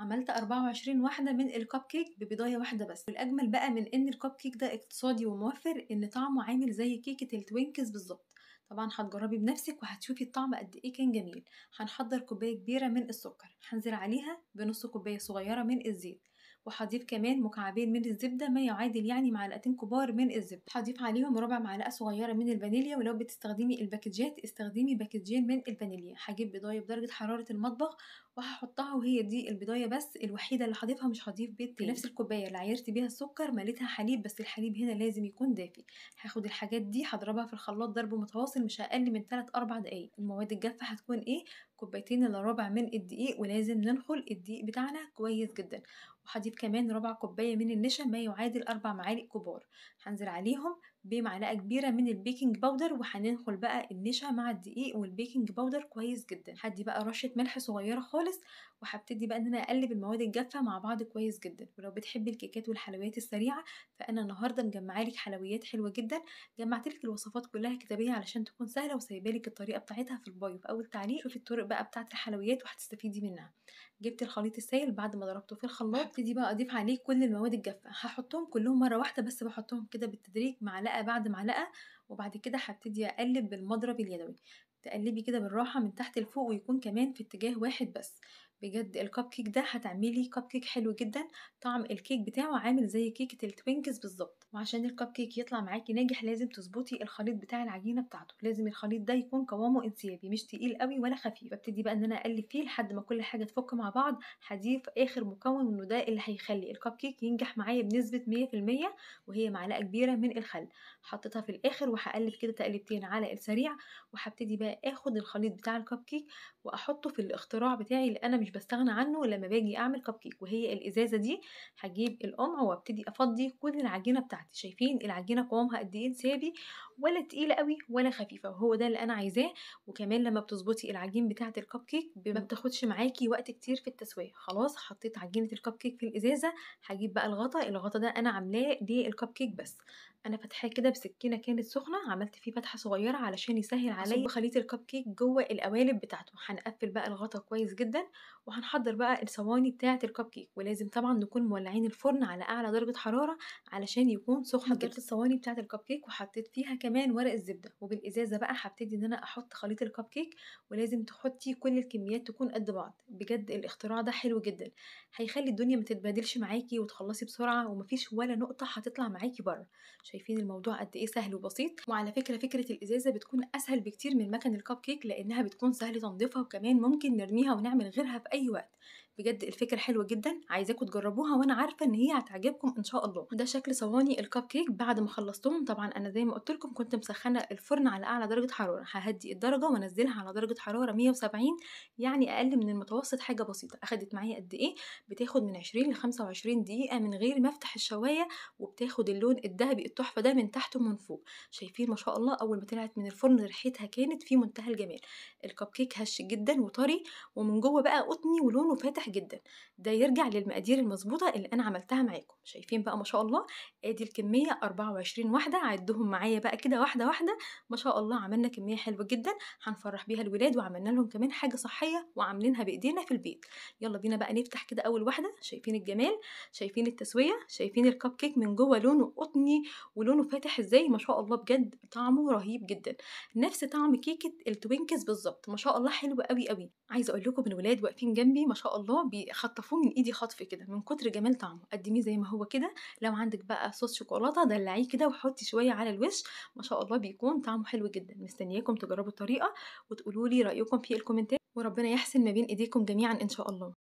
عملت 24 واحدة من الكب كيك ببضاية واحدة بس والأجمل بقى من إن الكب كيك ده اقتصادي وموفر إن طعمه عامل زي كيكة التوينكس بالظبط طبعا هتجربي بنفسك وهتشوفي الطعم قد ايه كان جميل هنحضر كوبايه كبيره من السكر هنزل عليها بنص كوبايه صغيره من الزيت وهضيف كمان مكعبين من الزبده ما يعادل يعني معلقتين كبار من الزبده هضيف عليهم ربع معلقه صغيره من الفانيليا ولو بتستخدمي الباكجات استخدمي باكجين من الفانيليا هجيب بيضايه بدرجه حراره المطبخ وهحطها وهي دي البيضايه بس الوحيده اللي هضيفها مش هضيف بيض تاني نفس الكوبايه اللي عيرت بيها السكر مليتها حليب بس الحليب هنا لازم يكون دافي هاخد الحاجات دي هضربها في الخلاط ضرب متواصل مش اقل من 3 4 دقايق المواد الجافه هتكون ايه كوبايتين الا ربع من الدقيق ولازم ننخل الدقيق بتاعنا كويس جدا هضيف كمان ربع كوباية من النشا ما يعادل أربع معالق كبار هنزل عليهم بمعلقة كبيرة من البيكنج باودر وهندخل بقى النشا مع الدقيق والبيكنج باودر كويس جدا هدي بقى رشة ملح صغيرة خالص وهبتدي بقى ان انا اقلب المواد الجافة مع بعض كويس جدا ولو بتحبي الكيكات والحلويات السريعة فانا النهاردة مجمعالك حلويات حلوة جدا جمعتلك الوصفات كلها كتابية علشان تكون سهلة وسايبه لك الطريقة بتاعتها في البايو في اول تعليق شوفي الطرق بقى بتاعة الحلويات وهتستفيدي منها جبت الخليط السائل بعد ما ضربته في الخلاط ابتدي بقى اضيف عليه كل المواد الجافة هحطهم كلهم مرة واحدة بس بحطهم كده بالتدريج معلقة معلقه بعد معلقه وبعد كده هبتدي اقلب بالمضرب اليدوي تقلبي كده بالراحه من تحت لفوق ويكون كمان في اتجاه واحد بس بجد الكب كيك ده هتعملي كب كيك حلو جدا طعم الكيك بتاعه عامل زي كيكه التوينكس بالظبط وعشان الكب كيك يطلع معاكي ناجح لازم تظبطي الخليط بتاع العجينه بتاعته لازم الخليط ده يكون قوامه انسيابي مش تقيل قوي ولا خفيف ببتدي بقى ان انا اقلب فيه لحد ما كل حاجه تفك مع بعض هضيف اخر مكون منه ده اللي هيخلي الكب كيك ينجح معايا بنسبه 100% وهي معلقه كبيره من الخل حطيتها في الاخر وهقلب كده تقلبتين على السريع وهبتدي بقى اخد الخليط بتاع الكب كيك واحطه في الاختراع بتاعي اللي انا مش مش بستغنى عنه لما باجي اعمل كب كيك وهي الازازه دي هجيب القمع وابتدي افضي كل العجينه بتاعتي شايفين العجينه قوامها قد ايه ثابت ولا تقيله قوي ولا خفيفه وهو ده اللي انا عايزاه وكمان لما بتظبطي العجين بتاعه الكب كيك ما بتاخدش معاكي وقت كتير في التسويه خلاص حطيت عجينه الكب كيك في الازازه هجيب بقى الغطا الغطا ده انا عاملاه للكب كيك بس انا فتحاه كده بسكينه كانت سخنه عملت فيه فتحه صغيره علشان يسهل عليا خليط الكب كيك جوه القوالب بتاعته هنقفل بقى الغطا كويس جدا وهنحضر بقى الصواني بتاعه الكب كيك ولازم طبعا نكون مولعين الفرن على اعلى درجه حراره علشان يكون سخن جبت الصواني بتاعه الكب كيك وحطيت فيها كمان ورق الزبده وبالازازه بقى هبتدي ان انا احط خليط الكب كيك ولازم تحطي كل الكميات تكون قد بعض بجد الاختراع ده حلو جدا هيخلي الدنيا ما تتبادلش معاكي وتخلصي بسرعه ومفيش ولا نقطه هتطلع معاكي بره شايفين الموضوع قد ايه سهل وبسيط وعلى فكره فكره الازازه بتكون اسهل بكتير من مكن الكب كيك لانها بتكون سهل تنظيفها وكمان ممكن نرميها ونعمل غيرها في بأي وقت بجد الفكره حلوه جدا عايزاكم تجربوها وانا عارفه ان هي هتعجبكم ان شاء الله ده شكل صواني الكب كيك بعد ما خلصتهم طبعا انا زي ما قلت لكم كنت مسخنه الفرن على اعلى درجه حراره ههدي الدرجه وانزلها على درجه حراره 170 يعني اقل من المتوسط حاجه بسيطه اخدت معايا قد ايه بتاخد من 20 ل 25 دقيقه من غير ما افتح الشوايه وبتاخد اللون الذهبي التحفه ده من تحت ومن فوق شايفين ما شاء الله اول ما طلعت من الفرن ريحتها كانت في منتهى الجمال الكب كيك هش جدا وطري ومن جوه بقى قطني ولونه فاتح جدا ده يرجع للمقادير المظبوطه اللي انا عملتها معاكم شايفين بقى ما شاء الله ادي الكميه 24 واحده عدهم معايا بقى كده واحده واحده ما شاء الله عملنا كميه حلوه جدا هنفرح بيها الولاد وعملنا لهم كمان حاجه صحيه وعاملينها بايدينا في البيت يلا بينا بقى نفتح كده اول واحده شايفين الجمال شايفين التسويه شايفين الكب كيك من جوه لونه قطني ولونه فاتح ازاي ما شاء الله بجد طعمه رهيب جدا نفس طعم كيكه التوينكس بالظبط ما شاء الله حلو قوي قوي عايزه اقول لكم الولاد واقفين جنبي ما شاء الله الموضوع بيخطفوه من ايدي خطف كده من كتر جمال طعمه قدميه زي ما هو كده لو عندك بقى صوص شوكولاته دلعيه كده وحطي شويه على الوش ما شاء الله بيكون طعمه حلو جدا مستنياكم تجربوا الطريقه وتقولوا لي رايكم في الكومنتات وربنا يحسن ما بين ايديكم جميعا ان شاء الله